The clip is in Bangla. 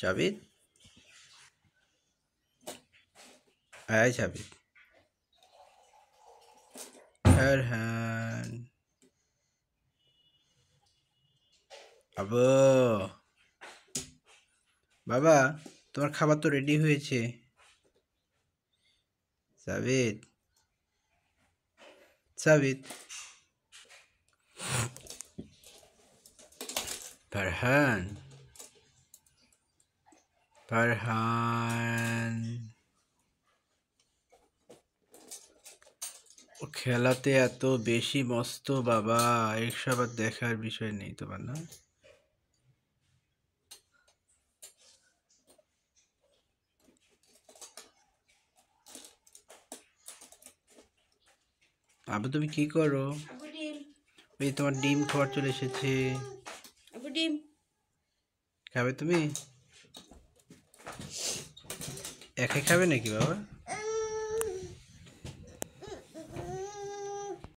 জাবিদ আয় জাবিদ আরহান আবু বাবা তোমার খাবার তো রেডি হয়েছে সাবিত সাবিত ফারহান ফারহান খেলাতে এত বেশি মস্ত বাবা এক আর দেখার বিষয় নেই তোমার না আবার তুমি কি করো ওই তোমার ডিম খাওয়ার চলে এসেছে খাবে তুমি একাই খাবে নাকি বাবা